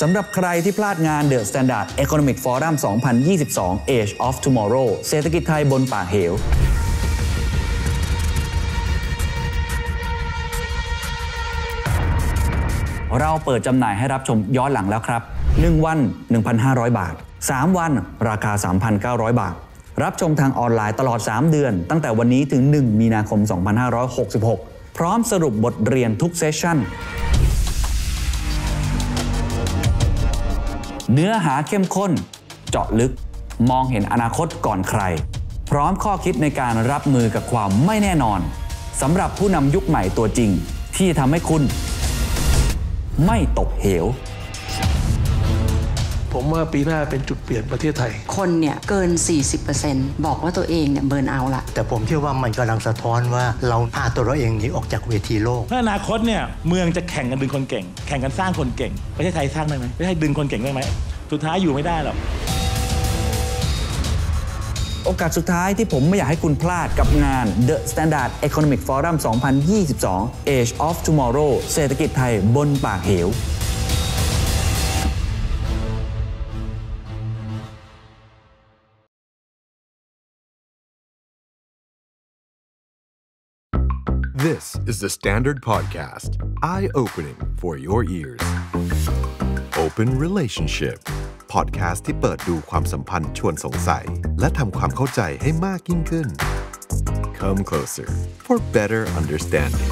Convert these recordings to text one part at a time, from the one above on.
สำหรับใครที่พลาดงาน The Standard Economic Forum 2022 Age of Tomorrow เศรษฐกิจไทยบนป่าเหว เราเปิดจำหน่ายให้รับชมย้อนหลังแล้วครับ 1 วัน 1,500 บาท 3 วันราคา 3,900 บาท รับชมทางออนไลน์ตลอด 3 เดือน ตั้งแต่วันนี้ถึง 1 มีนาคม 2566 พร้อมสรุปบทเรียนทุกเซสชั่นเนื้อหาเข้มข้น เจาะลึกมองเห็นอนาคตก่อนใคร พร้อมข้อคิดในการรับมือกับความไม่แน่นอนสำหรับผู้นำยุคใหม่ตัวจริงที่จะทำให้คุณ ไม่ตกเหวผมว่าปีหน้าเป็นจุดเปลี่ยนประเทศไทย คนเนี่ยเกิน 40%บอกว่าตัวเองเนี่ยเบิร์นเอาละแต่ผมเชื่อว่ามันกำลังสะท้อนว่าเราพาตัวเราเองหนีออกจากเวทีโลกอนาคตเนี่ยเมืองจะแข่งกันดึงคนเก่ง แข่งกันสร้างคนเก่ง ประเทศไทยสร้างได้ไหมประเทศไทยดึงคนเก่งได้ไหมสุดท้ายอยู่ไม่ได้หรอกโอกาสสุดท้ายที่ผมไม่อยากให้คุณพลาดกับงาน The Standard Economic Forum 2022 Age of Tomorrow เศรษฐกิจไทยบนปากเหว This is the Standard Podcast. Eye-opening for your ears. Open Relationship. podcast ที่เปิดดูความสัมพันธ์ชวนสงสัย และทำความเข้าใจให้มากยิ่งขึ้น Come closer for better understanding.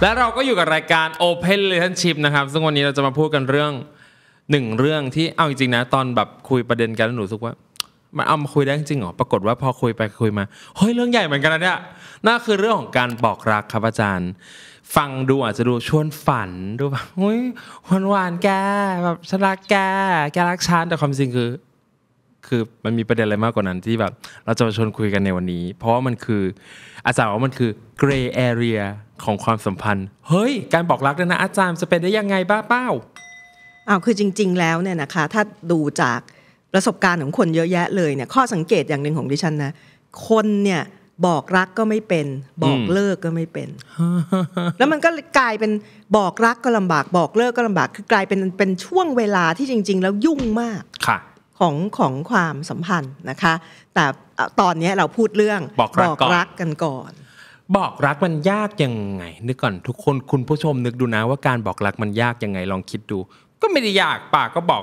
และเราก็อยู่กับรายการ Open Relationship นะครับซึ่งวันนี้เราจะมาพูดกันเรื่องหนึ่งเรื่องที่เอาจริงๆนะตอนแบบคุยประเด็นกันแล้วหนูสึกว่ามันเอามาคุยได้จริงเหรอปรากฏว่าพอคุยไปคุยมา เฮ้ยเรื่องใหญ่เหมือนกันนะเนี่ย น่าคือเรื่องของการบอกรักครับอาจารย์ ฟังดูอาจจะดูชวนฝัน ดูแบบเฮ้ยหวานหวานแก แบบฉันรักแกแกรักฉันแต่ความจริงคือ คือมันมีประเด็นอะไรมากกว่านั้นที่แบบ เราจะมาชวนคุยกันในวันนี้ เพราะว่ามันคืออาจารย์ว่ามันคือ gray area ของความสัมพันธ์ เฮ้ยการบอกรักเนี่ยนะอาจารย์จะเป็นได้ยังไงบ้าเป้าอ้าวคือจริง ๆ แล้วเนี่ยนะคะ ถ้าดูจากประสบการณ์ของคนเยอะแยะเลยเนี่ยข้อสังเกตอย่างหนึ่งของดิฉันนะ คนเนี่ยบอกรักก็ไม่เป็น บอกเลิกก็ไม่เป็น แล้วมันก็กลายเป็นบอกรักก็ลำบาก บอกเลิกก็ลำบากคือกลายเป็นเป็นช่วงเวลาที่จริง ๆ แล้วยุ่งมากค่ะ ของของความสัมพันธ์นะคะ แต่ตอนนี้เราพูดเรื่องบอกรักกกกันก่อน บอกรักมันยากยังไงนึกก่อน ทุกคนคุณผู้ชมนึกดูนะว่าการบอกรักมันยากยังไงลองคิดดูก็ไม่ได้ยากปากก็บอก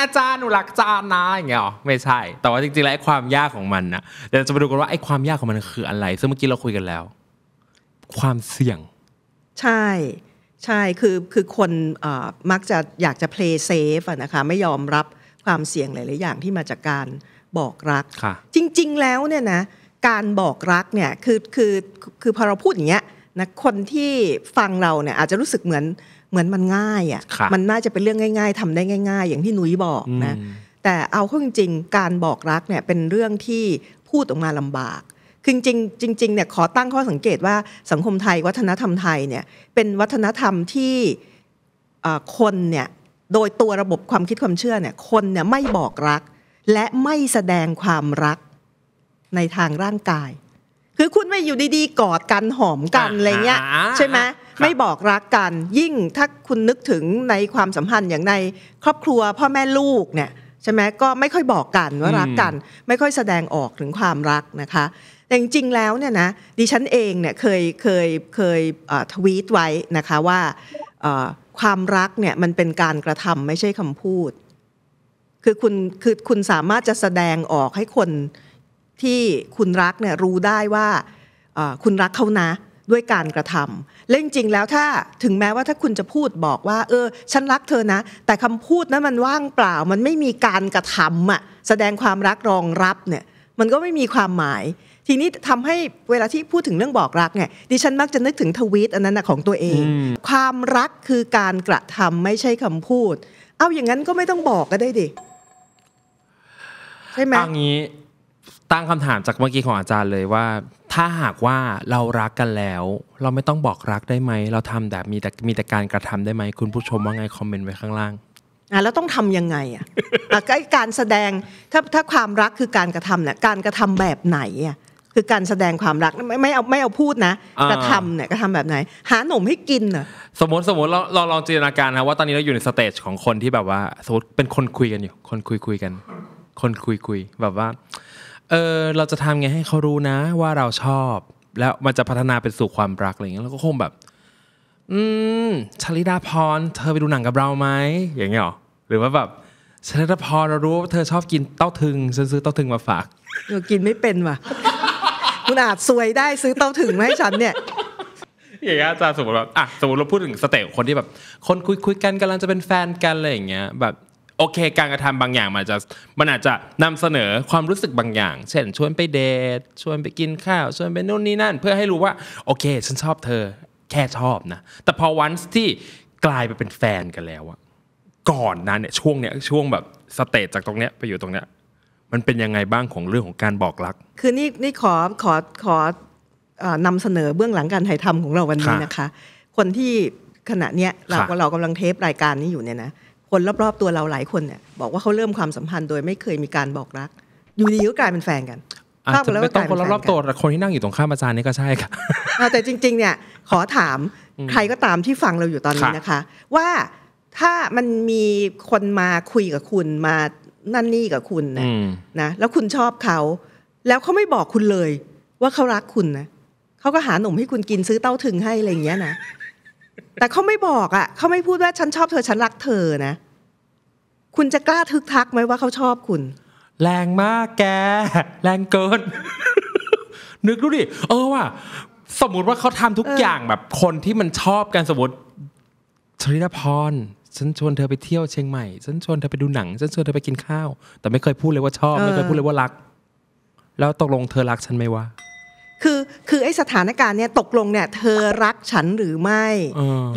อาจารย์หนูรักอาจารย์นะอย่างเงี้ยหรอไม่ใช่ แต่ว่าจริงๆแล้วความยากของมันนะเดี๋ยวจะมาดูกันว่าไอ้ความยากของมันคืออะไร ซึ่งเมื่อกี้เราคุยกันแล้ว ความเสี่ยง ใช่ใช่คือคือคนมักจะอยากจะ play safe นะคะไม่ยอมรับความเสี่ยงหลายๆอย่างที่มาจากการบอกรักจริง ๆแล้วเนี่ยนะการบอกรักเนี่ยคือคือคือพอเราพูดอย่างเงี้ยนะคนที่ฟังเราเนี่ย อาจจะรู้สึกเหมือนเหมือนมันง่ายอ่ะ มันน่าจะเป็นเรื่องง่าย ๆทำได้ง่ายๆ อย่างที่นุ้ยบอกนะ แต่เอาเข้าจริงๆการบอกรักเนี่ยเป็นเรื่องที่พูดออกมาลำบากคือจริงจริงเนี่ยขอตั้งข้อสังเกตว่าสังคมไทย วัฒนธรรมไทยเนี่ยเป็นวัฒนธรรมที่คนเนี่ยโดยตัวระบบความคิดความเชื่อเนี่ยคนเนี่ยไม่บอกรักและไม่แสดงความรักในทางร่างกาย คือคุณไม่อยู่ดีๆ กอดกันหอมกันอะไรเงี้ยใช่ไหมไม่บอกรักกันยิ่งถ้าคุณนึกถึงในความสัมพันธ์อย่างในครอบครัว พ่อแม่ลูกเนี่ยใช่ไหมก็ไม่ค่อยบอกกันว่ารักกัน ไม่ค่อยแสดงออกถึงความรักนะคะแต่จริงๆแล้วเนี่ยนะดิฉันเองเนี่ยเคยเคยเคยทวีตไว้นะคะว่าความรักเนี่ยมันเป็นการกระทำไม่ใช่คำพูดคือคุณคือคุณสามารถจะแสดงออกให้คนที่คุณรักเนี่ยรู้ได้ว่าคุณรักเขานะด้วยการกระทำและจริงๆแล้วถ้าถึงแม้ว่าถ้าคุณจะพูดบอกว่า เออฉันรักเธอนะแต่คำพูดนั้นมันว่างเปล่า มันไม่มีการกระทำออ่ะ แสดงความรักรองรับเนี่ย มันก็ไม่มีความหมาย ทีนี้ทำให้เวลาที่พูดถึงเรื่องบอกรักเนี่ย ดิฉันมักจะนึกถึงทวีตอันนั้นนะของตัวเอง ความรักคือการกระทำไม่ใช่คำพูด เอาอย่างนั้นก็ไม่ต้องบอกก็ได้ดิใช่ไหมย่างนี้ตั้งคำถามจากเมื่อกี้ของอาจารย์เลยว่าถ้าหากว่าเรารักกันแล้ว เราไม่ต้องบอกรักได้ไหมเราทำแบบมีแต่มีแต่การกระทำได้ไหมคุณผู้ชมว่าไงคอมเมนต์ไว้ข้างล่างอ่ะแล้วต้องทํำยังไงอ่ะกการแสดงถ้าถ้าความรักคือการกระทำเนี่ยการกระทำแบบไหนอ่ะคือการแสดงความรักไม่ไม่เอาไม่เอาพูดนะ กระทำเนี่ยกระทำแบบไหนหาหนมให้กินอ่ะสมมติสมมติเราเราลองจินตนาการนะว่าตอนนี้เราอยู่ในสเตจของคนที่แบบว่าสมมติเป็นคนคุยกันอยู่คนคุยคุยกัน คนคุยคุยแบบว่าเออเราจะทำไงให้เขารู้นะว่าเราชอบ แล้วมันจะพัฒนาเป็นสู่ความรักอะไรเงี้ยเราก็คงแบบ อืมชลิดาพรเธอไปดูหนังกับเราไหมอย่างเงี้ยหรอหรือว่าแบบชลิดาพรเรารู้ว่าเธอชอบกินเต้าถึงฉันซื้อเต้าถึงมาฝากเรากินไม่เป็นว่ะคุณอาจซวยได้ซื้อเต้าถึงมาให้ฉันเนี่ยอย่างเงี้ยอาจารย์สมมติว่าอ่ะสมมติเราพูดถึงสเตจคนที่แบบคนคุยคุยกันกำลังจะเป็นแฟนกันอะไรอย่างเงี้ยแบบโอเคการกระทำบางอย่างมันจะมันอาจจะนำเสนอความรู้สึกบางอย่าง เช่นชวนไปเดทชวนไปกินข้าวชวนไปนู่นนี่นั่น เพื่อให้รู้ว่าโอเค ฉันชอบเธอแค่ชอบนะ แต่พอวันที่กลายไปเป็นแฟนกันแล้วอะก่อนนั้นเนี่ยช่วงเนี้ยช่วงแบบสเตจจากตรงเนี้ยไปอยู่ตรงเนี้ย มันเป็นยังไงบ้างของเรื่องของการบอกรัก คือนี่นี่ขอขอขอนำเสนอเบื้องหลังการถ่ายทำของเราวันนี้นะคะ คนที่ขณะเนี้ยเราเรากำลังเทปรายการนี้อยู่เนี่ยนะคนรอบๆตัวเราหลายคนเนี่ยบอกว่าเขาเริ่มความสัมพันธ์โดยไม่เคยมีการบอกรัก อยู่ดีก็กลายเป็นแฟนกันอาจจะไม่ต้องคนรอบๆตัวแต่คนที่นั่งอยู่ตรงข้ามอาจารย์นี่ก็ใช่ค่ะแต่จริงๆเนี่ยขอถามใครก็ตามที่ฟังเราอยู่ตอนนี้นะคะ ว่าถ้ามันมีคนมาคุยกับคุณมานั่นนี่กับคุณนะนะแล้วคุณชอบเขาแล้วเขาไม่บอกคุณเลยว่าเขารักคุณนะเขาก็หาหนุ่มให้คุณกินซื้อเต้าถึงให้อะไรอย่างเงี้ยนะแต่เขาไม่บอกอ่ะเขาไม่พูดว่าฉันชอบเธอฉันรักเธอนะ คุณจะกล้าทึกทักไหมว่าเขาชอบคุณ แรงมากแก แรงเกินนึกดูดิเออว่ะสมมติว่าเขาทำทุกอย่างแบบคนที่มันชอบกันสมมติชริพรฉันชวนเธอไปเที่ยวเชียงใหม่ฉันชวนเธอไปดูหนังฉันชวนเธอไปกินข้าว แต่ไม่เคยพูดเลยว่าชอบ ไม่เคยพูดเลยว่ารัก แล้วตกลงเธอรักฉันไหมวะคือคือไอสถานการณ์เนี่ยตกลงเนี่ยเธอรักฉันหรือไม่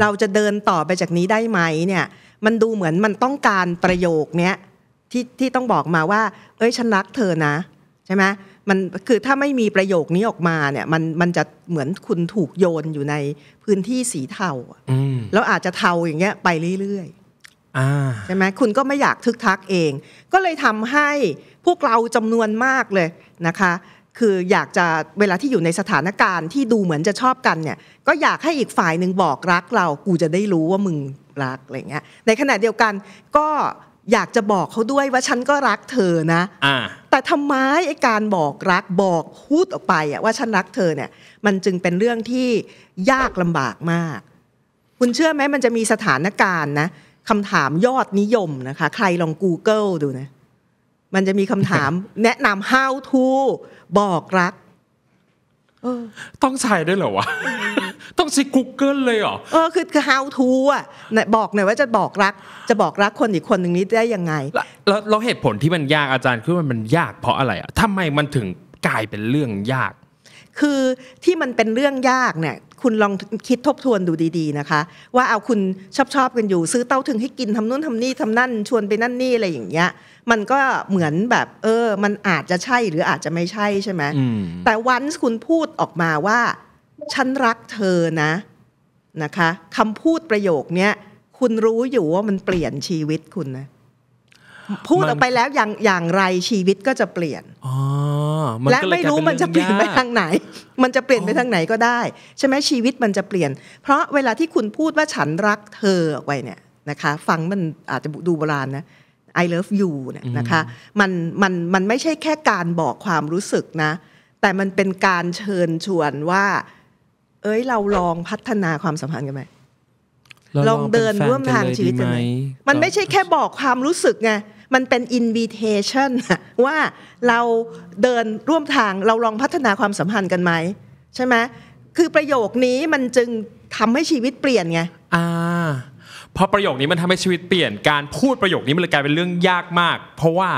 เราจะเดินต่อไปจากนี้ได้ไหมเนี่ย มันดูเหมือนมันต้องการประโยคเนี้ยที่ที่ต้องบอกมาว่า เอ้ยฉันรักเธอนะ ใช่ไหมมันคือถ้าไม่มีประโยคนี้ออกมาเนี่ย มันมันจะเหมือนคุณถูกโยนอยู่ในพื้นที่สีเทาแล้วอาจจะเทาอย่างเงี้ยไปเรื่อยๆใช่ไหมคุณก็ไม่อยากทึกทักเอง ก็เลยทำให้พวกเราจำนวนมากเลยนะคะคืออยากจะเวลาที่อยู่ในสถานการณ์ที่ดูเหมือนจะชอบกันเนี่ยก็อยากให้อีกฝ่ายหนึ่งบอกรักเรากูจะได้รู้ว่ามึงรักอะไรเงี้ยในขณะเดียวกันก็อยากจะบอกเขาด้วยว่าฉันก็รักเธอนะอแต่ทำไมไอ้การบอกรักบอกพูดออกไปอะว่าฉันรักเธอเนี่ยมันจึงเป็นเรื่องที่ยากลำบากมาก คุณเชื่อไหมมันจะมีสถานการณ์นะคำถามยอดนิยมนะคะใครลอง Google ดูนะมันจะมีคำถามแนะนำ how to บอกรักต้องใช้ด้วยเหรอวะต้องใช้ Google เลยเหรอเออคือคือ how to อ่ะบอกหน่อยว่าจะบอกรัก จะบอกรักคนอีกคนหนึ่งนี้ได้ยังไงแล้วเราเหตุผลที่มันยากอาจารย์คือมันมันยากเพราะอะไรอ่ะทำไมมันถึงกลายเป็นเรื่องยาก คือที่มันเป็นเรื่องยากเนี่ย คุณลองคิดทบทวนดูดี ๆนะคะ ว่าเอาคุณชอบชอบกันอยู่ ซื้อเต้าถึงให้กินทำนู่นทำนี่ทำนั่น ชวนไปนั่นนี่อะไรอย่างเงี้ยมันก็เหมือนแบบ เออ มันอาจจะใช่หรืออาจจะไม่ใช่ใช่ไหม แต่วันคุณพูดออกมาว่า ฉันรักเธอนะนะคะคำพูดประโยคเนี้ย คุณรู้อยู่ว่ามันเปลี่ยนชีวิตคุณนะ พูดออกไปแล้วอย่างอย่างไรชีวิตก็จะเปลี่ยนและไม่รู้มันจะเปลี่ยนไปทางไหน มันจะเปลี่ยนไปทางไหนก็ได้ ใช่ไหมชีวิตมันจะเปลี่ยน เพราะเวลาที่คุณพูดว่าฉันรักเธอออกไปเนี่ยนะคะ ฟังมันอาจจะดูโบราณนะ I love you เนี่ยนะคะ มัน มัน มันไม่ใช่แค่การบอกความรู้สึกนะ แต่มันเป็นการเชิญชวนว่า เอ้ยเราลองพัฒนาความสัมพันธ์กันไหม ลองเดินร่วมทางชีวิตกันไหมมันไม่ใช่แค่บอกความรู้สึกไง มันเป็นอินวิเทชันว่าเราเดินร่วมทางเราลองพัฒนาความสัมพันธ์กันไหมใช่ไหมคือประโยคนี้มันจึงทำให้ชีวิตเปลี่ยนไง อ่าพอประโยคนี้มันทำให้ชีวิตเปลี่ยนการพูดประโยคนี้มันเลยกลายเป็นเรื่องยากมาก เพราะว่า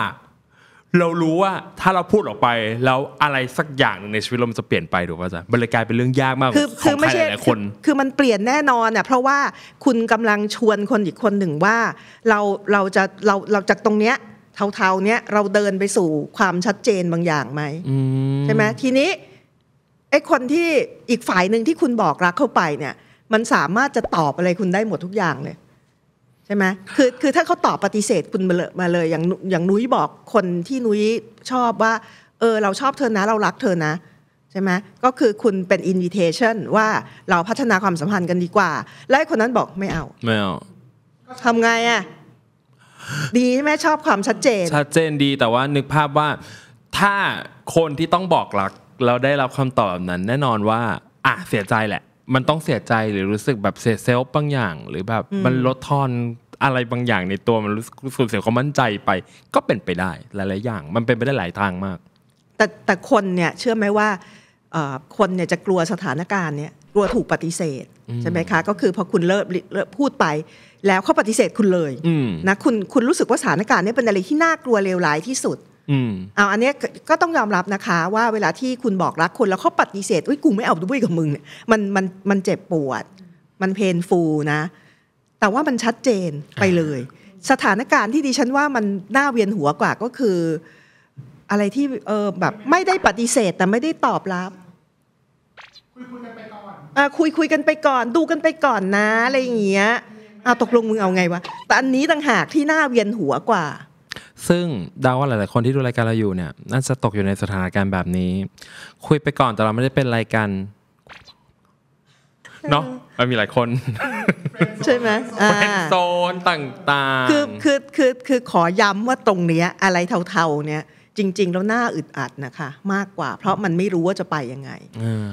เรารู้ว่าถ้าเราพูดออกไปแล้วอะไรสักอย่างในชีวิตเราจะเปลี่ยนไปหรือป่าจ๊ะมันเลยกลายเป็นเรื่องยากมากคือคือไม่ใช่คนคือมันเปลี่ยนแน่นอนเน่ยเพราะว่าคุณกำลังชวนคนอีกคนหนึ่งว่าเราเราจะเราเราจากตรงเนี้ย เทาๆเนี้ยเราเดินไปสู่ความชัดเจนบางอย่างไหมใช่ไหมทีนี้ไอ้คนที่อีกฝ่ายหนึ่งที่คุณบอกรักเข้าไปเนี่ย มันสามารถจะตอบอะไรคุณได้หมดทุกอย่างเลยใช่ไหมคือ คือ ถ้าเขาตอบปฏิเสธคุณมาเลยมาเลย อย่าง อย่างนุ้ยบอกคนที่นุ้ยชอบว่า เออ เราชอบเธอนะ เรารักเธอนะใช่ไหมก็คือคุณเป็นอินวิเทชันว่าเราพัฒนาความสัมพันธ์กันดีกว่า แล้วคนนั้นบอกไม่เอา ไม่เอาทำไงอะ่ะ ดีใช่ไหมชอบความชัดเจน ชัดเจนดีแต่ว่านึกภาพว่าถ้าคนที่ต้องบอกรักเราได้รับคำตอบนั้นแน่นอนว่า อ่ะ เสียใจแหละมันต้องเสียใจหรือรู้สึกแบบเสียเซลล์บางอย่าง หรือแบบมันลดทอนอะไรบางอย่างในตัวมันรู้สึกเสียความมั่นใจไปก็เป็นไปได้หลายๆอย่าง มันเป็นไปได้หลายทางมาก แต่แต่คนเนี่ยเชื่อไหมว่าคนเนี่ยจะกลัวสถานการณ์เนี่ยกลัวถูกปฏิเสธใช่ไหมคะ ก็คือพอคุณเลิกพูดไป แล้วเขาปฏิเสธคุณเลยนะคุณคุณรู้สึกว่าสถานการณ์นี้เป็นอะไรที่น่ากลัวเลวร้ายที่สุดเอาอันนี้ก็ต้องยอมรับนะคะ ว่าเวลาที่คุณบอกรักคนแล้วเขาปฏิเสธอุ้ยกูไม่เอาด้วยกับมึงเนี่ยมันมันมันเจ็บปวด มันเพนฟูนะ แต่ว่ามันชัดเจนไปเลย สถานการณ์ที่ดิฉันว่ามันน่าเวียนหัวกว่าก็คือ อะไรที่เออแบบไม่ได้ปฏิเสธแต่ไม่ได้ตอบรับคุยกันไปก่อนอ่าคุยคุยกันไปก่อน ดูกันไปก่อนนะ อะไรอย่างเงี้ยเอาตกลงมึงเอาไงวะแต่อันนี้ต่างหากที่น่าเวียนหัวกว่าซึ่งดาว่าหลายๆคนที่ดูรายการเราอยู่เนี่ยน่าจะตกอยู่ในสถานการณ์แบบนี้ คุยไปก่อนแต่เราไม่ได้เป็นรายการเนาะมันมีหลายคน ใช่ไหมเป็นโซน ต่าง ๆ คือคือคือคือขอย้ำว่าตรงเนี้ย อะไรเทาๆ เนี่ย จริงๆแล้วหน้าอึดอัดนะคะ มากกว่า เพราะมันไม่รู้ว่าจะไปยังไง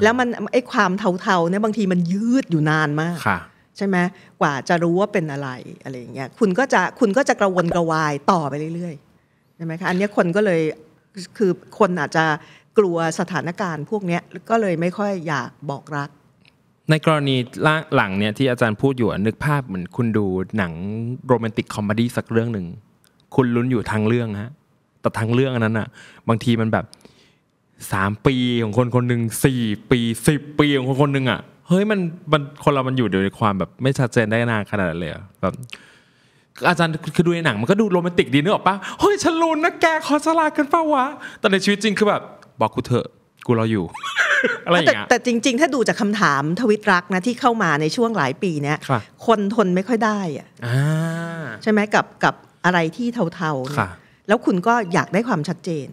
แล้วมันไอ้ความเทาๆเนี่ยบางทีมันยืดอยู่นานมากใช่ไหมกว่าจะรู้ว่าเป็นอะไรอะไรอย่างเงี้ยคุณก็จะคุณก็จะกระวนกระวายต่อไปเรื่อยๆใช่ไหมคะอันนี้คนก็เลยคือคนอาจจะกลัวสถานการณ์พวกนี้ก็เลยไม่ค่อยอยากบอกรัก ในกรณีหลังเนี่ยที่อาจารย์พูดอยู่นึกภาพเหมือนคุณดูหนังโรแมนติกคอมเมดี้สักเรื่องหนึ่งคุณลุ้นอยู่ทางเรื่องฮะแต่ทางเรื่องอันนั้นอะบางทีมันแบบสามปีของคนคนหนึ่งสี่ปีสิบปีของคนคนหนึ่งอะเฮ้ยมันมันคนเรามันอยู่ในความแบบไม่ชัดเจนได้นานขนาดนั้นเลยแบบอาจารย์คือดูในหนัง มันก็ดูโรแมนติกดีเนอะปะเฮ้ยฉันรู้นะแกขอสลากกันเปล่าวะแต่ในชีวิตจริงคือแบบบอกกูเถอะกูรออยู่อะไรอย่างเงี้ยแต่จริง ๆถ้าดูจากคำถามทวิตรักนะที่เข้ามาในช่วงหลายปีเนี้ยคนทนไม่ค่อยได้อ่ะใช่ไหมกับกับอะไรที่เทาๆแล้วคุณก็อยากได้ความชัดเจน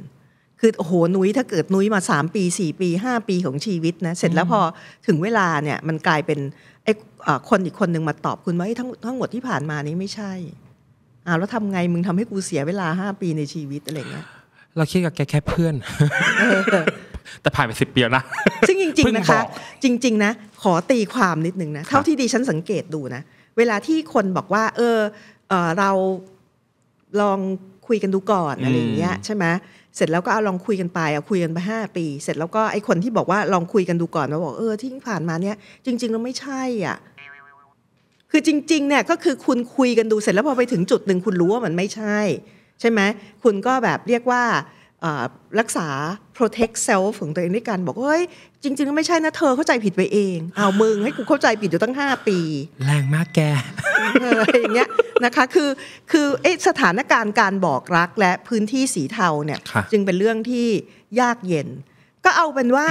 คือโอ้โหนุ้ยถ้าเกิดนุ้ยมา 3 ปี 4 ปี 5 ปีของชีวิตนะ เสร็จแล้วพอถึงเวลาเนี่ยมันกลายเป็นไอ้คนอีกคนหนึ่งมาตอบคุณว่าทั้งทั้งหมดที่ผ่านมานี้ไม่ใช่อ้าวแล้วทำไงมึงทำให้กูเสียเวลา 5 ปีในชีวิตอะไรเงี้ยเราคิดกับแกแค่เพื่อน แต่ผ่านไปสิบปีแล้วนะซึ่งจริงๆนะคะจริง ๆ นะ ขอตีความนิดนึงนะ เท่าที่ดีฉันสังเกตดูนะ เวลาที่คนบอกว่า เออเราลองคุยกันดูก่อนอะไรอย่างเงี้ยใช่ไหมเสร็จแล้วก็เอาลองคุยกันไปเอาคุยกันไปห้าปี เสร็จแล้วก็ไอ้คนที่บอกว่าลองคุยกันดูก่อนมาบอกเออที่ผ่านมาเนี่ย จริง ๆเราไม่ใช่อ่ะ คือจริง ๆ เนี่ยก็คือคุณคุยกันดูเสร็จแล้วพอไปถึงจุดหนึ่งคุณรู้ว่ามันไม่ใช่ ใช่ไหมคุณก็แบบเรียกว่ารักษา protect self ของตัวเองด้วยกันบอกว่าเฮ้ยจริงๆ ไม่ใช่นะเธอเข้าใจผิดไปเองเอามึงให้กูเข้าใจผิดอยู่ตั้ง 5 ปีแรงมากแกอย่างเงี้ยนะคะคือคือสถานการณ์การบอกรักและพื้นที่สีเทาเนี่ยจึงเป็นเรื่องที่ยากเย็น ก็เอาเป็นว่า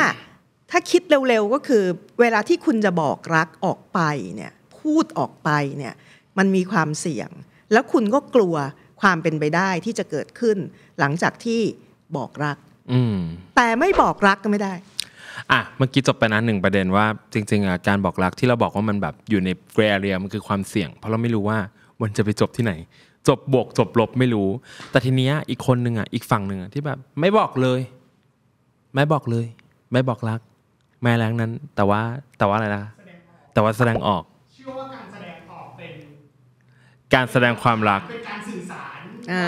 ถ้าคิดเร็วๆก็คือ เวลาที่คุณจะบอกรักออกไปเนี่ยพูดออกไปเนี่ยมันมีความเสี่ยง แล้วคุณก็กลัวความเป็นไปได้ที่จะเกิดขึ้น หลังจากที่บอกรัก อืแต่ไม่บอกรักก็ไม่ได้ อ่ะเมื่อกี้จบไปนะหนึ่งประเด็นว่าจริง ๆอ่ะการบอกรักที่เราบอกว่ามันแบบอยู่ในเกรยรียมันคือความเสี่ยงเพราะเราไม่รู้ว่ามันจะไปจบที่ไหน จบบวก จบลบไม่รู้ แต่ทีเนี้ยอีกคนหนึ่งอ่ะอีกฝั่งหนึ่งอ่ะที่แบบ ไม่บอกเลย ไม่บอกเลย ไม่บอกรัก แม่แรงนั้น แต่ว่า แต่ว่าอะไรนะแต่ว่าแสดงออกเชื่อว่าการแสดงออกเป็นการแสดงความรักเป็นการสื่อสารอ่า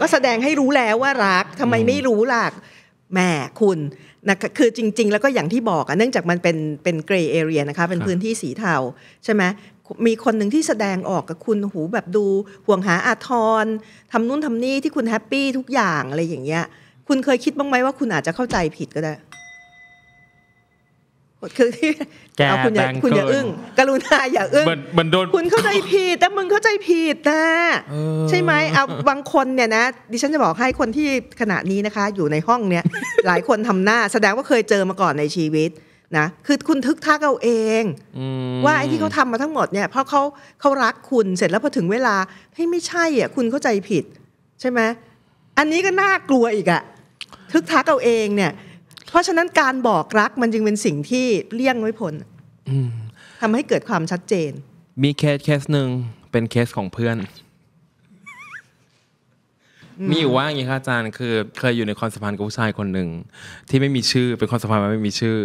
ก็แสดงให้รู้แล้วว่ารักทำไมไม่รู้ล่ะแหมคุณนะคือจริงๆแล้วก็อย่างที่บอกอะเนื่องจากมันเป็นเป็นเกรย์เอเรียนะคะ เป็นพื้นที่สีเทาใช่ไหมมีคนหนึ่งที่แสดงออกกับคุณหูแบบดู ห่วงหาอาทรทำนู่นทำนี่ที่คุณแฮปปี้ทุกอย่างอะไรอย่างเงี้ย คุณเคยคิดบ้างไหมว่าคุณอาจจะเข้าใจผิดก็ได้คือที่แกคุณอย่าคุณอย่าอึ้งกรุณาอย่าอึ้งมันโดน คุณเข้าใจผิดแต่มึงเข้าใจผิดนะใช่ไหมเอา บางคนเนี่ยนะดิฉันจะบอกให้คนที่ขณะนี้นะคะ อยู่ในห้องเนี่ยหลายคนทำหน้าแสดงว่าเคยเจอมาก่อนในชีวิต นะคือคุณทึกทักเอาเอง ว่าไอ้ที่เขาทำมาทั้งหมดเนี่ย เพราะเขาเขารักคุณเสร็จแล้วพอถึงเวลาเฮ้ยไม่ใช่อ่ะคุณเข้าใจผิด ใช่ไหมอันนี้ก็น่ากลัวอีกอ่ะทึกทักเอาเองเนี่ยเพราะฉะนั้นการบอกรักมันจึงเป็นสิ่งที่เลี่ยงไม่พ้นทำให้เกิดความชัดเจน มีเคสเคสหนึ่งเป็นเคสของเพื่อน มีอยู่ว่าอย่างนี้ค่ะอาจารย์คือ เคยอยู่ในความสัมพันธ์กับผู้ชายคนหนึ่งที่ไม่มีชื่อ เป็นความสัมพันธ์ไม่มีชื่อ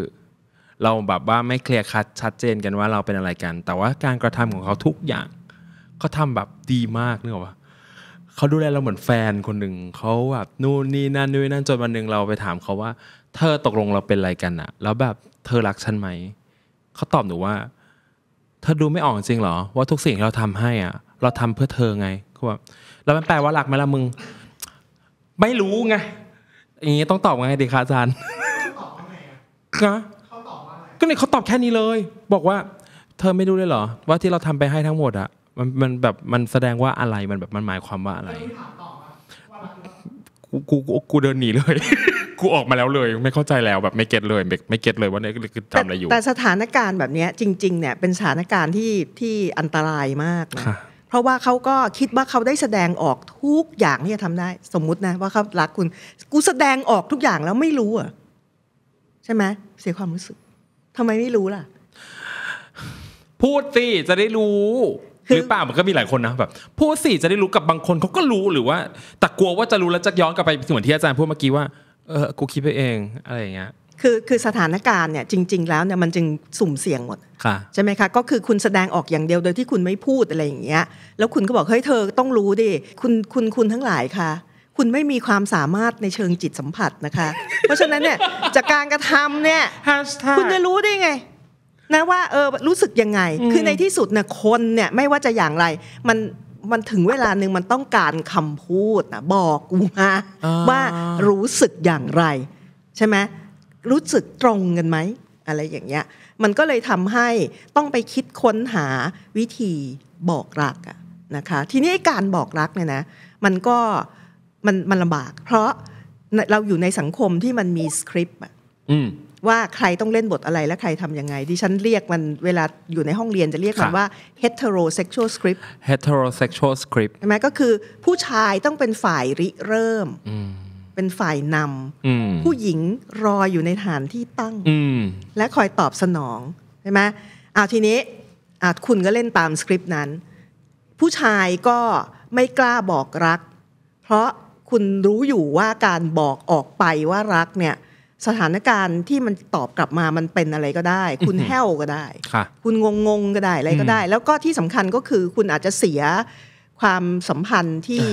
เราแบบว่าไม่เคลียร์คัดชัดเจนกันว่าเราเป็นอะไรกัน แต่ว่าการกระทำของเขาทุกอย่างเขาทาแบบดีมากเนอกวะเขาดูแลเราเหมือนแฟนคนหนึ่งเขาแบบนู่นนี่นั่นนู่นนั่นจนวันหนึ่งเราไปถามเขาว่าเธอตกลงเราเป็นอะไรกันอะแล้วแบบเธอรักฉันไหม เขาตอบหนูว่า เธอดูไม่ออกจริงเหรอ ว่าทุกสิ่งที่เราทำให้อ่ะ เราทำเพื่อเธอไงเขาบอกแล้วมันแปลว่ารักไหมล่ะมึง ไม่รู้ไงอย่างงี้ต้องตอบไง ดีคะอาจารย์อะก็เนี่ยเขาตอบแค่นี้เลย บอกว่า เธอไม่รู้เลยเหรอ ว่าที่เราทำไปให้ทั้งหมดอ่ะมันมันแบบมันแสดงว่าอะไรมันแบบมันหมายความว่าอะไรกูกูกูเดินหนีเลยกูออกมาแล้วเลย ไม่เข้าใจแล้วแบบไม่เก็ตเลย ไม่เก็ตเลยว่าเนี่ยคือทำอะไรอยู่แต่สถานการณ์แบบนี้จริงๆเนี่ยเป็นสถานการณ์ที่ที่อันตรายมากนะเพราะว่าเขาก็คิดว่าเขาได้แสดงออกทุกอย่างที่จะทำได้ สมมุตินะว่าเขารักคุณ กูแสดงออกทุกอย่างแล้วไม่รู้อ่ะใช่ไหมเสียความรู้สึกทำไมไม่รู้ล่ะ พูดสิจะได้รู้หรือเปล่ามันก็มีหลายคนนะแบบพูดสิจะได้รู้กับบางคนเขาก็รู้หรือว่า แต่กลัวว่าจะรู้แล้วจะย้อนกลับไปเหมือนที่อาจารย์พูดเมื่อกี้ว่าเออกูคิดไปเองอะไรอย่างเงี้ย คือคือสถานการณ์เนี่ยจริง ๆ แล้วเนี่ยมันจึงสุ่มเสี่ยงหมดใช่ไหมคะก็คือคุณแสดงออกอย่างเดียวโดยที่คุณไม่พูดอะไรอย่างเงี้ยแล้วคุณก็บอกเฮ้ยเธอต้องรู้ดิคุณคุณคุณทั้งหลายค่ะ คุณไม่มีความสามารถในเชิงจิตสัมผัสนะคะเพราะฉะนั้นเนี่ยจากการกระทำเนี่ยคุณจะรู้ได้ไงนะว่าเออรู้สึกยังไง คือในที่สุดเนี่ยคนเนี่ยไม่ว่าจะอย่างไรมันมันถึงเวลาหนึ่งมันต้องการคำพูดนะบอกกูมาว่ารู้สึกอย่างไร ใช่ไหมรู้สึกตรงกันไหมอะไรอย่างเงี้ยมันก็เลยทำให้ต้องไปคิดค้นหาวิธีบอกรักนะคะ ทีนี้การบอกรักเนี่ยนะ มันก็มันมันลำบากเพราะเราอยู่ในสังคมที่มันมีสคริปต์อ่ะว่าใครต้องเล่นบทอะไรและใครทำยังไงดิฉันเรียกมันเวลาอยู่ในห้องเรียนจะเรียกมันว่า heterosexual script heterosexual script ใช่ไหมก็คือผู้ชายต้องเป็นฝ่ายริเริ่ม เป็นฝ่ายนำผู้หญิงรออยู่ในฐานที่ตั้งและคอยตอบสนอง ใช่ไหมเอาทีนี้คุณก็เล่นตามสคริปต์นั้น ผู้ชายก็ไม่กล้าบอกรัก เพราะคุณรู้อยู่ว่าการบอกออกไปว่ารักเนี่ยสถานการณ์ที่มันตอบกลับมามันเป็นอะไรก็ได้ คุณแห้วก็ได้คุณงงงงก็ได้อะไรก็ได้ แล้วก็ที่สำคัญก็คือ คุณอาจจะเสียความสัมพันธ์ที่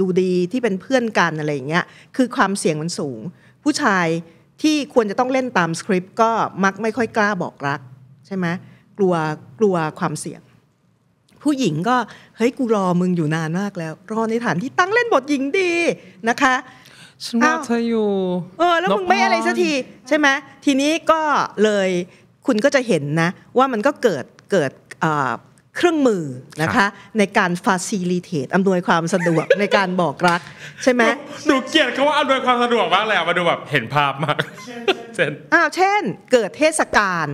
ดูดีที่เป็นเพื่อนกันอะไรอย่างเงี้ยคือความเสี่ยงมันสูง ผู้ชายที่ควรจะต้องเล่นตามสคริปต์ก็มักไม่ค่อยกล้าบอกรัก ใช่ไหมกลัวกลัวความเสี่ยง ผู้หญิงก็เฮ้ยกูรอมึงอยู่นานมากแล้ว รอในฐานที่ตั้งเล่นบทหญิงดีนะคะฉันว่าเธออยู่ เออแล้วมึงไม่อะไรสักที ใช่ไหมทีนี้ก็เลยคุณก็จะเห็นนะว่ามันก็เกิดเกิดเครื่องมือนะคะ ในการฟาซิลิเทตอำนวยความสะดวกในการบอกรักใช่ไหมหนูเกียดเขาว่าอำนวยความสะดวกมากเลยมาดูแบบเห็นภาพมากเช่นอ้าวเช่นเกิดเทศกาล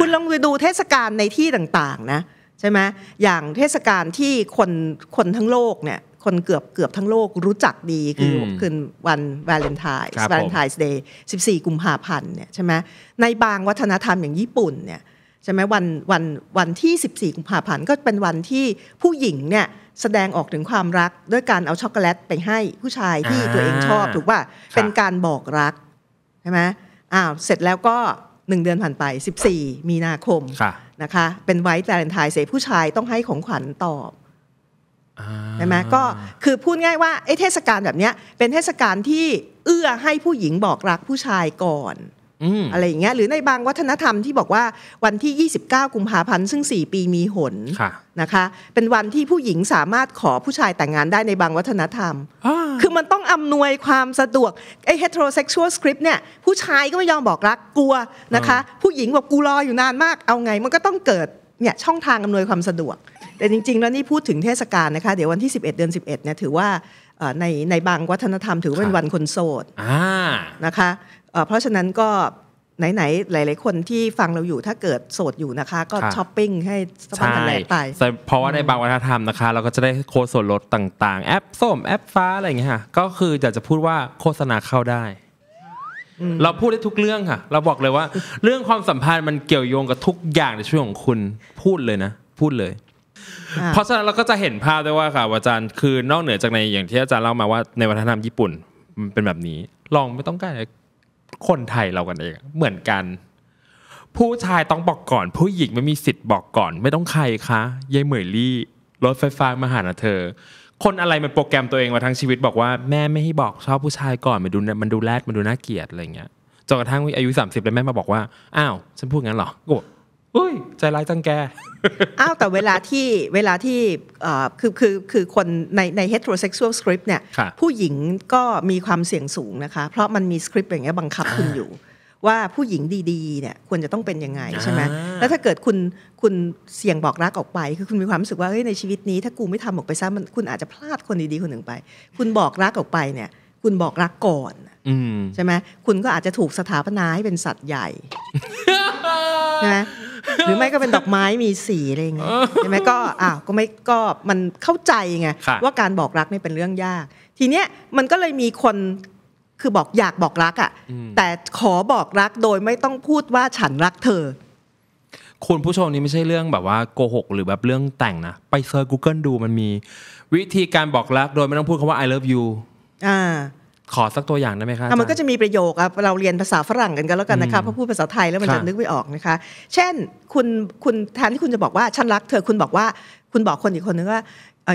คุณลองไปดูเทศกาลในที่ต่างๆนะ ใช่ไหมอย่างเทศกาลที่คนคนทั้งโลกเนี่ยคนเกือบเกือบทั้งโลกรู้จักดีคือคืนวันวาเลนไทน์วาเลนไทน์เดย์ 14 กุมภาพันธ์เนี่ยใช่ไหมในบางวัฒนธรรมอย่างญี่ปุ่นเนี่ยใช่ไหมวันวันวันที่ 14 กุมภาพันธ์ก็เป็นวันที่ผู้หญิงเนี่ยแสดงออกถึงความรักด้วยการเอาช็อกโกแลตไปให้ผู้ชายที่ตัวเองชอบ ถูกว่าเป็นการบอกรักใช่ไหมอ้าวเสร็จแล้วก็หนึ่งเดือนผ่านไป 14 มีนาคมนะคะเป็นไว้แตนไทยเสผู้ชายต้องให้ของขวัญตอบใช่ไหมก็คือพูดง่ายว่าไอ้เทศกาลแบบเนี้ย เป็นเทศกาลที่เอื้อให้ผู้หญิงบอกรักผู้ชายก่อนอะไรอย่างเงี้ยหรือในบางวัฒนธรรมที่บอกว่าวันที่ 29 กุมภาพันธ์ซึ่ง 4 ปีมีหนะนะคะ เป็นวันที่ผู้หญิงสามารถขอผู้ชายแต่งงานได้ในบางวัฒนธรรมคือมันต้องอำนวยความสะดวก ไอ้ heterosexual script เนี่ยผู้ชายก็ไม่ยอมบอกรักกลัวนะคะผู้หญิงบอกกูรออยู่นานมากเอาไงมันก็ต้องเกิดเนี่ยช่องทางอำนวยความสะดวกแต่จริงๆแล้วนี่พูดถึงเทศกาลนะคะ เดี๋ยววันที่11เดือน11เนี่ยถือว่าในในบางวัฒนธรรมถือเป็นวันคนโสดนะคะ เพราะฉะนั้นก็ไหนๆ หลายๆ คนที่ฟังเราอยู่ถ้าเกิดโสดอยู่นะคะก็ช้อปปิ้งให้สบายกันแหลไปเพราะว่าในบางวัฒนธรรมนะคะ เราก็จะได้โค้ดส่วนลดต่างๆ แอปส้มแอปฟ้าอะไรอย่างเงี้ยค่ะก็คืออยากจะพูดว่าโฆษณาเข้าได้ เราพูดได้ทุกเรื่องค่ะ เราบอกเลยว่าเรื่องความสัมพันธ์มันเกี่ยวโยงกับทุกอย่างในชีวิตของคุณพูดเลยนะ พูดเลยเพราะฉะนั้นเราก็จะเห็นภาพได้ว่าค่ะอาจารย์คือนอกเหนือจากในอย่างที่อาจารย์เล่ามาว่าในวัฒนธรรมญี่ปุ่นมันเป็นแบบนี้ลองไม่ต้องการคนไทยเรากันเองเหมือนกัน ผู้ชายต้องบอกก่อน ผู้หญิงไม่มีสิทธิ์บอกก่อน ไม่ต้องใครคะยายเหมยลี่ รถไฟฟ้ามาหาเธอคนอะไรมันโปรแกรมตัวเองมาทั้งชีวิตบอกว่าแม่ไม่ให้บอกชอบผู้ชายก่อนมันดูมันดูแรดมันดูน่าเกลียดอะไรเงี้ยจนกระทั่งอายุ 30 แล้วแม่มาบอกว่าอ้าวฉันพูดงั้นเหรออกเฮ้ยใจร้ายจังแก อ้าวแต่เวลาที่เวลาที่คือคือคือคนในใน heterosexual script เนี่ยผู้หญิงก็มีความเสี่ยงสูงนะคะ เพราะมันมีสคริปต์อย่างเงี้ยบังคับคุณอยู่ ว่าผู้หญิงดีๆ เนี่ยควรจะต้องเป็นยังไงใช่ไหมแล้วถ้าเกิดคุณคุณเสี่ยงบอกรักออกไป คือคุณมีความรู้สึกว่าเฮ้ยในชีวิตนี้ถ้ากูไม่ทำออกไปซะมันคุณอาจจะพลาดคนดีๆ คนหนึ่งไป คุณบอกรักออกไปเนี่ย คุณบอกรักก่อนใช่ไหมคุณก็อาจจะถูกสถาปนาให้เป็นสัตว์ใหญ่ใช่ไหมหรือไม่ก็เป็นดอกไม้มีสีอะไรเงี้ยใช่ไหมก็อ้าวก็ไม่ก็มันเข้าใจไงว่าการบอกรักนี่เป็นเรื่องยาก ทีเนี้ยมันก็เลยมีคนคือบอกอยากบอกรักอ่ะแต่ขอบอกรักโดยไม่ต้องพูดว่าฉันรักเธอ คุณผู้ชมนี่ไม่ใช่เรื่องแบบว่าโกหกหรือแบบเรื่องแต่งนะไปเซิร์ช Google ดูมันมีวิธีการบอกรักโดยไม่ต้องพูดคาว่า I love you อ่าขอสักตัวอย่างได้ไหมคะมันก็จะมีประโยคเราเรียนภาษาฝรั่งกันก็นแล้วกันนะคะเพราะพูดภาษาไทยแล้วมันจะนึกไม่ออกนะคะ เช่นคุณคุณแทนที่คุณจะบอกว่าฉันรัก เธอคุณบอกว่า คุณบอกคนอีกคนนึงว่า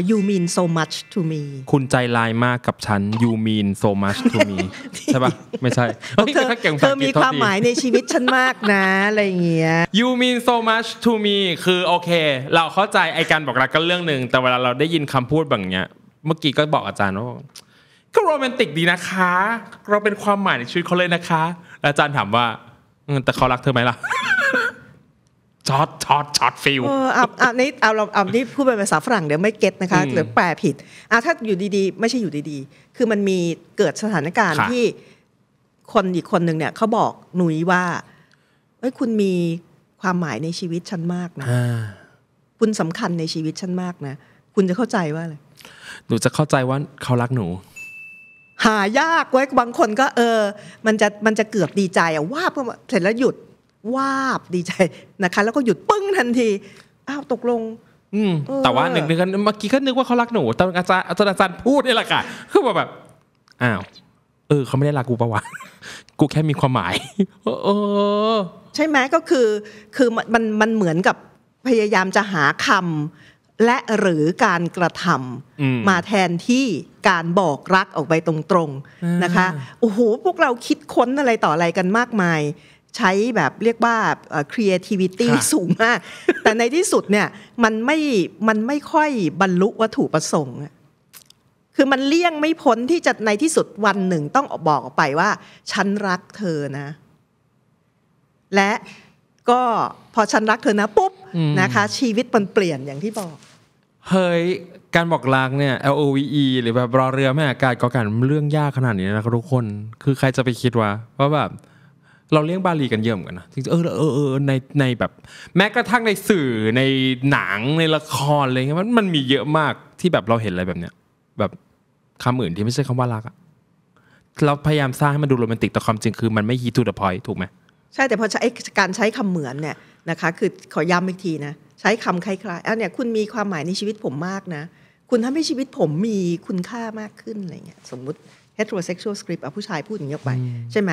you mean so much to me คุณใจลายมากกับฉัน you mean so much to me ใช่ปะไม่ใช่เธอเธอมีความหมายในชีวิตฉันมากนะอะไรเงี้ย you mean so much to me คือโอเค เราเข้าใจไอการบอกรักก็เรื่องหนึ่งแต่เวลาเราได้ยินคำพูดแบบเนี้ยเมื่อกี้ก็บอกอาจารย์ว่าก็โรแมนติกดีนะคะเราเป็นความหมายในชีวิตเขาเลยนะคะ อาจารย์ถามว่าแต่เขารักเธอไหมล่ะช็อตช็อตช็อตฟิลเอาอันนี้เอาเราเอานี่พูดเป็นภาษาฝรั่งเดี๋ยวไม่เก็ตนะคะหรือแปลผิดอ่ะถ้าอยู่ดีๆ ไม่ใช่อยู่ดีๆ คือมันมีเกิดสถานการณ์ที่คนอีกคนหนึ่งเนี่ยเขาบอกหนุยว่าเอ้ยคุณมีความหมายในชีวิตฉันมากนะคุณสำคัญในชีวิตฉันมากนะ คุณจะเข้าใจว่าอะไรหนูจะเข้าใจว่าเขารักหนูหายากไว้บางคนก็ เออ มันจะมันจะเกือบดีใจอะวาบเสร็จแล้วหยุดวาบดีใจนะคะ แล้วก็หยุดปึ้งทันทีอ้าวตกลงแต่ว่าหนึ่งนึงเมื่อกี้ก็นึกว่าเขารักหนูตอนอาจารย์อาจารย์พูดนี่แหละค่ะคือแบบอ้าวเออเขาไม่ได้รักกูปะวะกูแค่มีความหมาย เออใช่ไหมก็คือ คือมันมันเหมือนกับพยายามจะหาคำและหรือการกระทำมาแทนที่การบอกรักออกไปตรงๆนะคะโอ้โห พวกเราคิดค้นอะไรต่ออะไรกันมากมาย ใช้แบบเรียกว่า creativity สูงมาก แต่ในที่สุดเนี่ยมันไม่มันไม่ค่อยบรรลุวัตถุประสงค์ คือมันเลี่ยงไม่พ้นที่จะในที่สุดวันหนึ่งต้องบอกออกไปว่า ฉันรักเธอนะ และก็พอฉันรักเธอนะปุ๊บนะคะชีวิตมันเปลี่ยนอย่างที่บอกเฮ้ยการบอกลากเนี่ย L O V E หรือแบบรอเรือแม่อากาศก่อการเรื่องยากขนาดนี้นะทุกคนคือใครจะไปคิดว่าว่าแบบเราเลี้ยงบาลีกันเยอะมกันนะจริงเออเออเออในในแบบแม้กระทั่งในสื่อ ในหนังในละครอะไรเงี้ยมันมันมีเยอะมากที่แบบเราเห็นอะไรแบบเนี้ยแบบคำอื่นที่ไม่ใช่คำว่ารักอะเราพยายามสร้างให้มันดูโรแมนติกแต่ความจริง คือ มันไม่ฮีทูเดอะพอยถูกไหมใช่แต่พอใช้การใช้คำเหมือนเนี่ยนะคะ คือขอย้ำอีกทีนะ ใช้คำคล้ายๆอันเนี้ยคุณมีความหมายในชีวิตผมมากนะ คุณทำให้ชีวิตผมมีคุณค่ามากขึ้นอะไรเงี้ย สมมุติ heterosexual script เอาผู้ชายพูดอย่างนี้ออกไป ใช่ไหม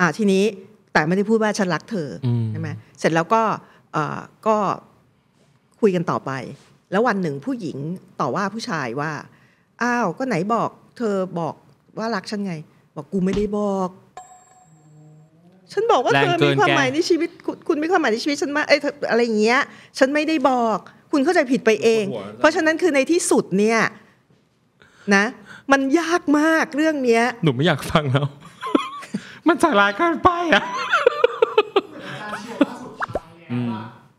อ่าทีนี้แต่ไม่ได้พูดว่าฉันรักเธอใช่ไหมเสร็จแล้วก็อ่ก็คุยกันต่อไป แล้ววันหนึ่งผู้หญิงต่อว่าผู้ชายว่า อ้าวก็ไหนบอกเธอบอกว่ารักฉันไง บอกกูไม่ได้บอกฉันบอกว่าเธอมีความหมายในชีวิต คุณมีความหมายในชีวิตฉันมาเอ้ยอะไรอย่างเงี้ย ฉันไม่ได้บอก คุณเข้าใจผิดไปเอง เพราะฉะนั้นคือในที่สุดเนี่ยนะ มันยากมากเรื่องเนี้ย หนูไม่อยากฟังแล้วมันสาลกันไปอ่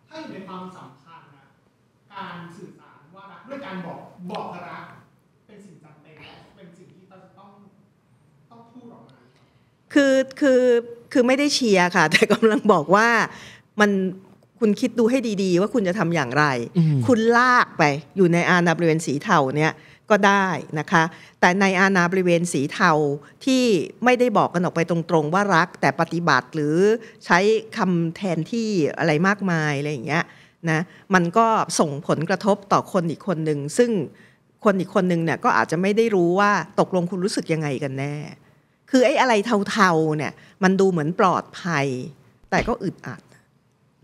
ถ้าอยู่ในความสันะการสื่อสารว่าัด้วยการบอกบอกัเป็นสิ่งจำเป็นเป็นสิ่งที่ต้องต้องูออกมาคือคือคือไม่ได้เชียร์ค่ะ แต่กำลังบอกว่ามันคุณคิดดูให้ดี ๆ ว่าคุณจะทำอย่างไร คุณลากไปอยู่ในอาณาบริเวณสีเทาเนี่ยก็ได้นะคะ แต่ในอาณาบริเวณสีเทาที่ไม่ได้บอกกันออกไปตรงๆ ว่ารักแต่ปฏิบัติหรือ ใช้คำแทนที่อะไรมากมายอะไรอย่างเงี้ยนะมันก็ส่งผลกระทบต่อคนอีกคนหนึ่ง ซึ่งคนอีกคนหนึ่งเนี่ยก็อาจจะไม่ได้รู้ว่าตกลงคุณรู้สึกยังไงกันแน่คือไอ้อะไรเทาๆเนี่ย มันดูเหมือนปลอดภัย แต่ก็อึดอัด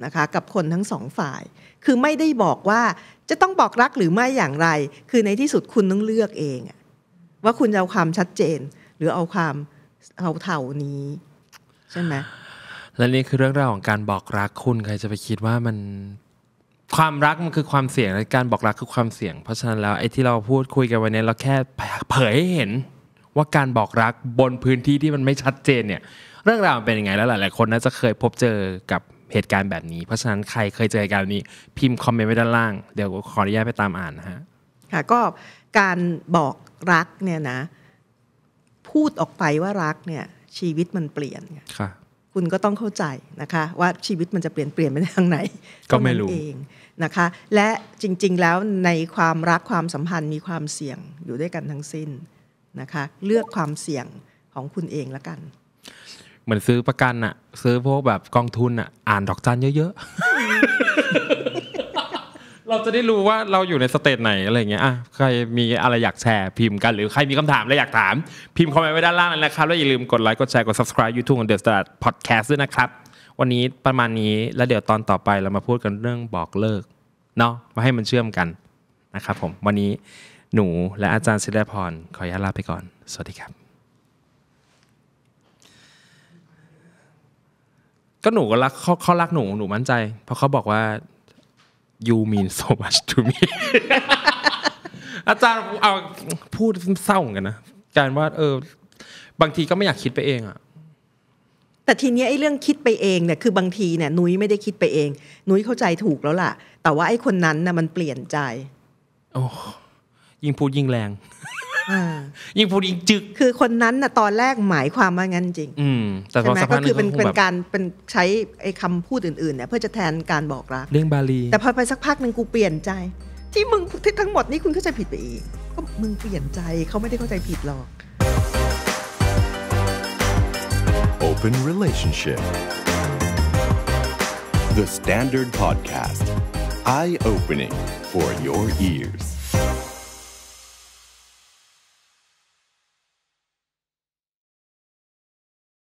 นะคะกับคนทั้งสองฝ่าย คือไม่ได้บอกว่าจะต้องบอกรักหรือไม่อย่างไร คือในที่สุดคุณต้องเลือกเอง ว่าคุณจะเอาความชัดเจน หรือเอาความเทาานี้ใช่ไหมและนี่คือเรื่องราวของการบอกรักคุณใครจะไปคิดว่ามันความรักมันคือความเสี่ยงและการบอกรักคือความเสี่ยง เพราะฉะนั้นแล้วไอ้ที่เราพูดคุยกันวันนี้เราแค่เผยให้เห็นว่าการบอกรักบนพื้นที่ที่มันไม่ชัดเจนเนี่ยเรื่องราวมันเป็นยังไงแล้วหลายๆคนน่าจะเคยพบเจอกับเหตุการณ์แบบนี้เพราะฉะนั้นใครเคยเจอเหตุการณ์นี้พิมพ์คอมเมนต์ไว้ด้านล่าง เดี๋ยวขออนุญาตไปตามอ่านนะฮะค่ะก็การบอกรักเนี่ยนะพูดออกไปว่ารักเนี่ยชีวิตมันเปลี่ยนค่ะคุณก็ต้องเข้าใจนะคะว่าชีวิตมันจะเปลี่ยนเปลี่ยนไปทางไหนก็ไม่รู้เองนะคะและจริงๆแล้วในความรักความสัมพันธ์มีความเสี่ยงอยู่ด้วยกันทั้งสิ้นนะคะเลือกความเสี่ยงของคุณเองละกัน เหมือนซื้อประกันอะซื้อพวกแบบกองทุนอะอ่านดอกจันเยอะ ๆ เราจะได้รู้ว่าเราอยู่ในสเตจไหนอะไรเงี้ยอ่ะใครมีอะไรอยากแชร์พิมพ์กันหรือใครมีคำถามอะไรอยากถามพิมพ์คอมเมนต์ไว้ด้านล่างนะครับแล้วอย่าลืมกดไลค์กดแชร์กด subscribe YouTube ของ The Standard Podcast ด้วยนะครับ วันนี้ประมาณนี้แล้วเดี๋ยวตอนต่อไปเรามาพูดกันเรื่องบอกเลิกเนาะมาให้มันเชื่อมกันนะครับผมวันนี้หนู และอาจารย์ศิลาพรขออนุญาตลาไปก่อน สวัสดีครับ ก็หนูก็รักเขารักหนูหนูมั่นใจเพราะเขาบอกว่า you mean so much to me อาจารย์เอาพูดเศร้ากันนะการว่า เออ บางทีก็ไม่อยากคิดไปเองอะแต่ทีนี้ไอ้เรื่องคิดไปเองเนี่ยคือบางทีเนี่ยนุ้ยไม่ได้คิดไปเองนุ้ยเข้าใจถูกแล้วล่ะ แต่ว่าไอ้คนนั้นนะ่ะมันเปลี่ยนใจ โอ้ยิ่งพูดยิ่งแรง ยิ่งพูดยิ่งจึก คือคนนั้นน่ะตอนแรกหมายความว่างั้นจริง ใช่ไหม ก็คือเป็นเป็นการเป็นใช้ไอ้คำพูดอื่นๆเนี่ยเพื่อจะแทนการบอกรักเรื่องบาลี แต่พอไปสักพักหนึ่งกูเปลี่ยนใจ ที่มึงที่ทั้งหมดนี้คุณเข้าใจผิดไปอีก ก็มึงเปลี่ยนใจเขาไม่ได้เข้าใจผิดหรอก Open Relationship The Standard Podcast Eye Opening for Your Ears